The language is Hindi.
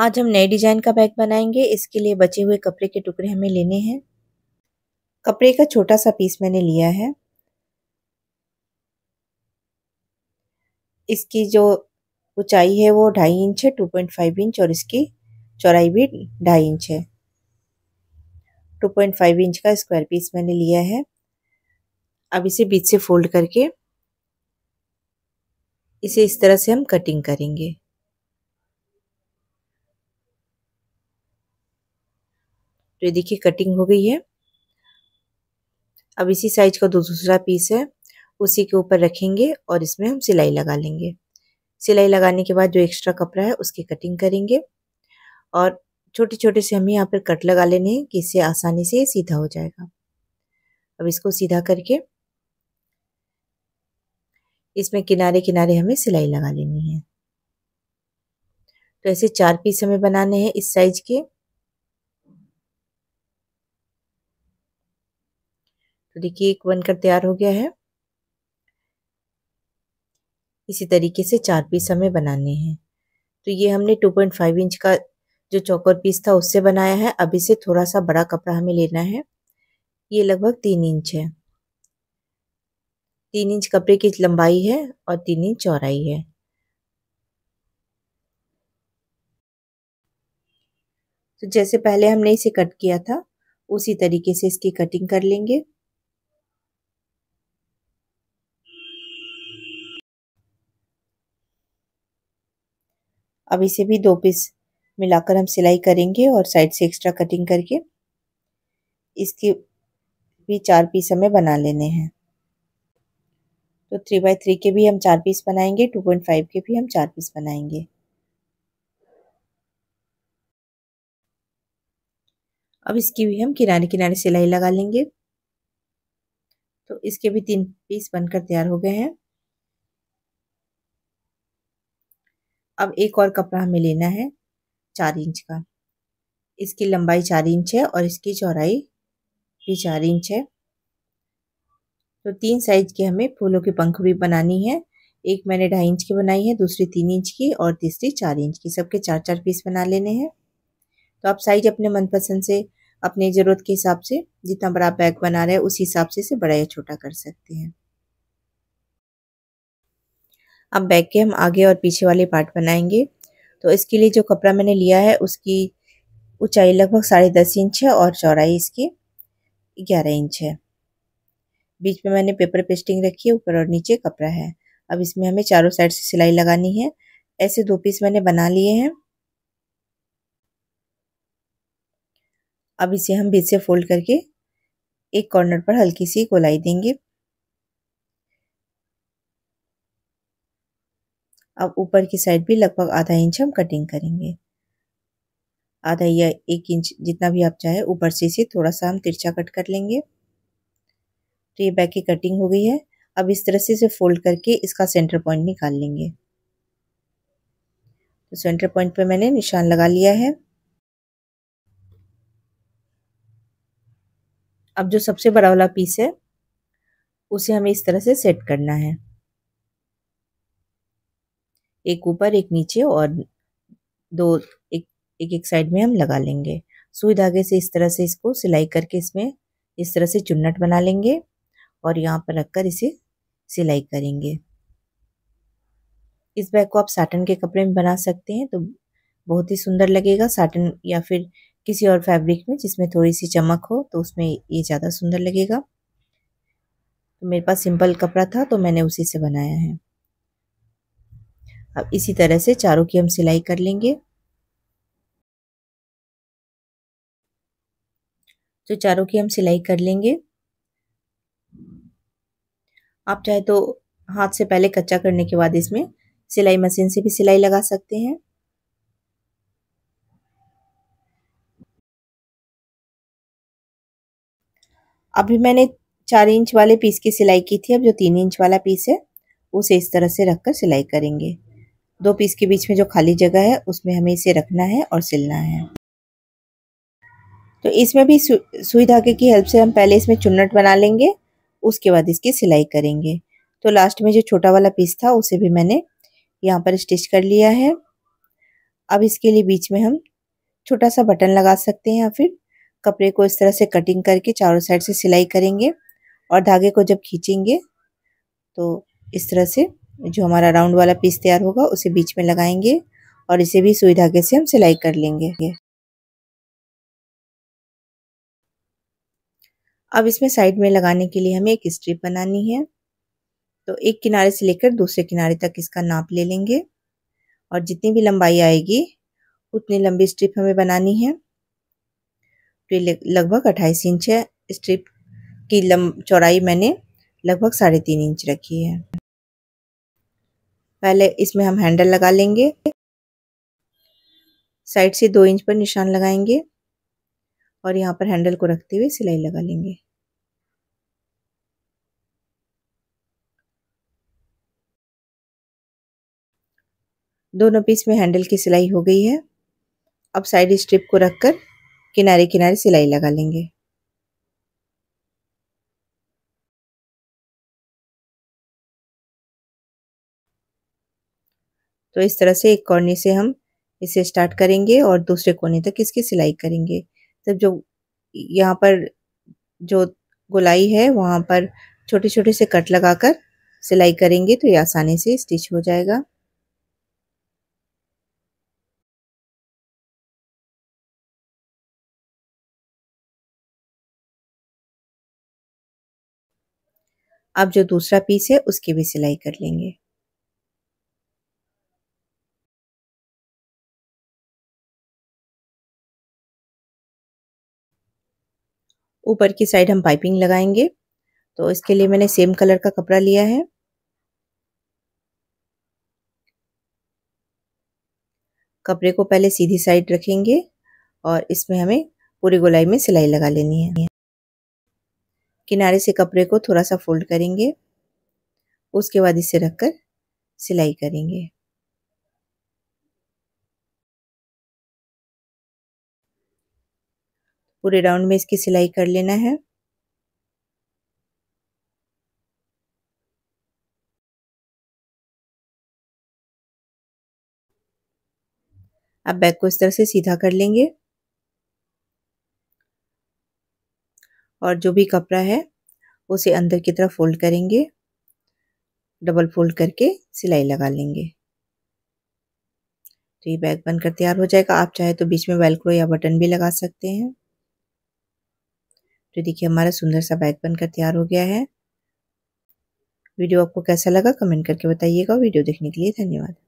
आज हम नए डिजाइन का बैग बनाएंगे इसके लिए बचे हुए कपड़े के टुकड़े हमें लेने हैं कपड़े का छोटा सा पीस मैंने लिया है इसकी जो ऊंचाई है वो ढाई इंच है टू पॉइंट फाइव इंच और इसकी चौड़ाई भी ढाई इंच है टू पॉइंट फाइव इंच का स्क्वायर पीस मैंने लिया है अब इसे बीच से फोल्ड करके इसे इस तरह से हम कटिंग करेंगे तो ये देखिए कटिंग हो गई है अब इसी साइज का दो दूसरा पीस है उसी के ऊपर रखेंगे और इसमें हम सिलाई लगा लेंगे सिलाई लगाने के बाद जो एक्स्ट्रा कपड़ा है उसकी कटिंग करेंगे और छोटे छोटे से हमें यहाँ पर कट लगा लेने हैं कि इससे आसानी से सीधा हो जाएगा अब इसको सीधा करके इसमें किनारे किनारे हमें सिलाई लगा लेनी है तो ऐसे चार पीस हमें बनाने हैं इस साइज के तो देखिए एक बनकर तैयार हो गया है इसी तरीके से चार पीस हमें बनाने हैं तो ये हमने 2.5 इंच का जो चौकोर पीस था उससे बनाया है अब इसे थोड़ा सा बड़ा कपड़ा हमें लेना है ये लगभग तीन इंच है तीन इंच कपड़े की लंबाई है और तीन इंच चौड़ाई है तो जैसे पहले हमने इसे कट किया था उसी तरीके से इसकी कटिंग कर लेंगे अब इसे भी दो पीस मिलाकर हम सिलाई करेंगे और साइड से एक्स्ट्रा कटिंग करके इसके भी चार पीस हमें बना लेने हैं तो थ्री बाई थ्री के भी हम चार पीस बनाएंगे टू पॉइंट फाइव के भी हम चार पीस बनाएंगे अब इसकी भी हम किनारे किनारे सिलाई लगा लेंगे तो इसके भी तीन पीस बनकर तैयार हो गए हैं अब एक और कपड़ा हमें लेना है चार इंच का इसकी लंबाई चार इंच है और इसकी चौड़ाई भी चार इंच है तो तीन साइज के हमें फूलों की भी बनानी है एक मैंने ढाई इंच की बनाई है दूसरी तीन इंच की और तीसरी चार इंच की सबके चार चार पीस बना लेने हैं तो आप साइज अपने मनपसंद से अपनी ज़रूरत के हिसाब से जितना बड़ा बैग बना रहे हैं उस हिसाब से इसे बड़ा या छोटा कर सकते हैं अब बैक के हम आगे और पीछे वाले पार्ट बनाएंगे तो इसके लिए जो कपड़ा मैंने लिया है उसकी ऊंचाई लगभग साढ़े दस इंच है और चौड़ाई इसकी ग्यारह इंच है बीच में मैंने पेपर पेस्टिंग रखी है ऊपर और नीचे कपड़ा है अब इसमें हमें चारों साइड से सिलाई लगानी है ऐसे दो पीस मैंने बना लिए हैं अब इसे हम बीच से फोल्ड करके एक कॉर्नर पर हल्की सी गोलाई देंगे अब ऊपर की साइड भी लगभग आधा इंच हम कटिंग करेंगे आधा या एक इंच जितना भी आप चाहे ऊपर से इसे थोड़ा सा हम तिरछा कट कर लेंगे तो ये बैक की कटिंग हो गई है अब इस तरह से इसे फोल्ड करके इसका सेंटर पॉइंट निकाल लेंगे तो सेंटर पॉइंट पे मैंने निशान लगा लिया है अब जो सबसे बड़ा वाला पीस है उसे हमें इस तरह से सेट करना है एक ऊपर एक नीचे और दो एक एक, एक साइड में हम लगा लेंगे सुई धागे से इस तरह से इसको सिलाई करके इसमें इस तरह से चुन्नट बना लेंगे और यहाँ पर रखकर इसे सिलाई करेंगे इस बैग को आप साटन के कपड़े में बना सकते हैं तो बहुत ही सुंदर लगेगा साटन या फिर किसी और फैब्रिक में जिसमें थोड़ी सी चमक हो तो उसमें ये ज़्यादा सुंदर लगेगा तो मेरे पास सिंपल कपड़ा था तो मैंने उसी से बनाया है अब इसी तरह से चारों की हम सिलाई कर लेंगे तो चारों की हम सिलाई कर लेंगे आप चाहे तो हाथ से पहले कच्चा करने के बाद इसमें सिलाई मशीन से भी सिलाई लगा सकते हैं अभी मैंने चार इंच वाले पीस की सिलाई की थी अब जो तीन इंच वाला पीस है उसे इस तरह से रखकर सिलाई करेंगे दो पीस के बीच में जो खाली जगह है उसमें हमें इसे रखना है और सिलना है तो इसमें भी सुई धागे की हेल्प से हम पहले इसमें चुन्नट बना लेंगे उसके बाद इसकी सिलाई करेंगे तो लास्ट में जो छोटा वाला पीस था उसे भी मैंने यहाँ पर स्टिच कर लिया है अब इसके लिए बीच में हम छोटा सा बटन लगा सकते हैं या फिर कपड़े को इस तरह से कटिंग करके चारों साइड से सिलाई करेंगे और धागे को जब खींचेंगे तो इस तरह से जो हमारा राउंड वाला पीस तैयार होगा उसे बीच में लगाएंगे और इसे भी सुई धागे से हम सिलाई कर लेंगे अब इसमें साइड में लगाने के लिए हमें एक स्ट्रिप बनानी है तो एक किनारे से लेकर दूसरे किनारे तक इसका नाप ले लेंगे और जितनी भी लंबाई आएगी उतनी लंबी स्ट्रिप हमें बनानी है तो लगभग अट्ठाईस इंच है स्ट्रिप की लंब चौड़ाई मैंने लगभग साढ़े तीन इंच रखी है पहले इसमें हम हैंडल लगा लेंगे साइड से दो इंच पर निशान लगाएंगे और यहाँ पर हैंडल को रखते हुए सिलाई लगा लेंगे दोनों पीस में हैंडल की सिलाई हो गई है अब साइड स्ट्रिप को रखकर किनारे किनारे सिलाई लगा लेंगे तो इस तरह से एक कोने से हम इसे स्टार्ट करेंगे और दूसरे कोने तक इसकी सिलाई करेंगे तब जो यहाँ पर जो गोलाई है वहाँ पर छोटे छोटे से कट लगाकर सिलाई करेंगे तो ये आसानी से स्टिच हो जाएगा अब जो दूसरा पीस है उसकी भी सिलाई कर लेंगे ऊपर की साइड हम पाइपिंग लगाएंगे तो इसके लिए मैंने सेम कलर का कपड़ा लिया है कपड़े को पहले सीधी साइड रखेंगे और इसमें हमें पूरी गोलाई में सिलाई लगा लेनी है किनारे से कपड़े को थोड़ा सा फोल्ड करेंगे उसके बाद इसे रखकर सिलाई करेंगे पूरे राउंड में इसकी सिलाई कर लेना है आप बैक को इस तरह से सीधा कर लेंगे और जो भी कपड़ा है उसे अंदर की तरफ फोल्ड करेंगे डबल फोल्ड करके सिलाई लगा लेंगे तो ये बैग बनकर तैयार हो जाएगा आप चाहे तो बीच में वेलक्रो या बटन भी लगा सकते हैं तो देखिए हमारा सुंदर सा बैग बनकर तैयार हो गया है वीडियो आपको कैसा लगा कमेंट करके बताइएगा वीडियो देखने के लिए धन्यवाद